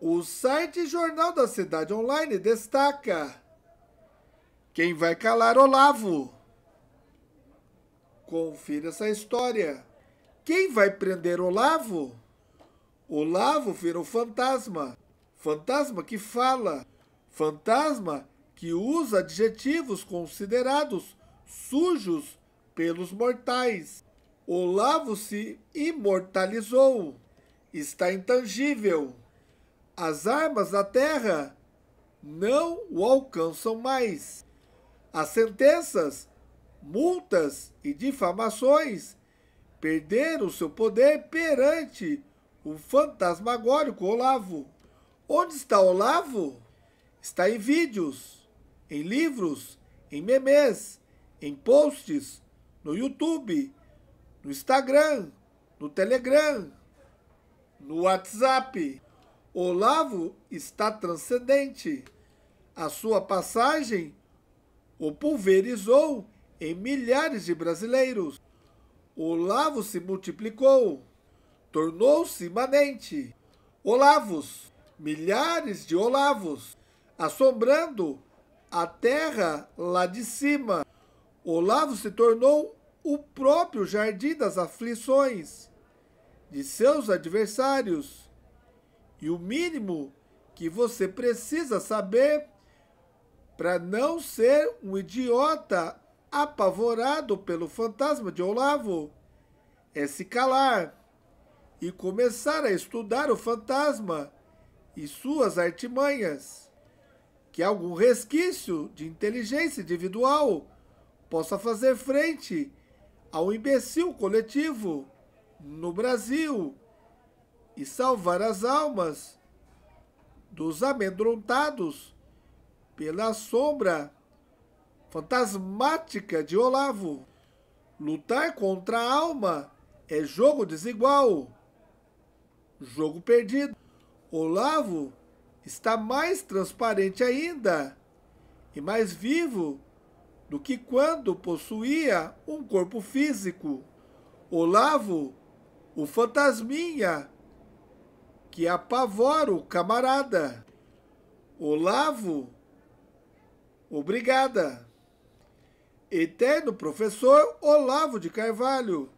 O site Jornal da Cidade Online destaca: Quem vai calar Olavo? Confira essa história. Quem vai prender Olavo? Olavo virou fantasma. Fantasma que fala. Fantasma que usa adjetivos considerados sujos pelos mortais. Olavo se imortalizou. Está intangível as armas da terra não o alcançam mais. As sentenças, multas e difamações perderam seu poder perante o fantasmagórico Olavo. Onde está Olavo? Está em vídeos, em livros, em memes, em posts, no YouTube, no Instagram, no Telegram, no WhatsApp. Olavo está transcendente. A sua passagem o pulverizou em milhares de brasileiros. Olavo se multiplicou, tornou-se imanente. Olavos, milhares de olavos, assombrando a terra lá de cima. Olavo se tornou o próprio jardim das aflições de seus adversários e o mínimo que você precisa saber para não ser um idiota apavorado pelo fantasma de Olavo é se calar e começar a estudar o fantasma e suas artimanhas, que algum resquício de inteligência individual possa fazer frente ao imbecil coletivo no Brasil e salvar as almas dos amedrontados pela sombra fantasmática de Olavo. Lutar contra a alma é jogo desigual, jogo perdido. Olavo está mais transparente ainda e mais vivo do que quando possuía um corpo físico. Olavo, o fantasminha, que apavora o camarada. Olavo, obrigada. Eterno professor Olavo de Carvalho.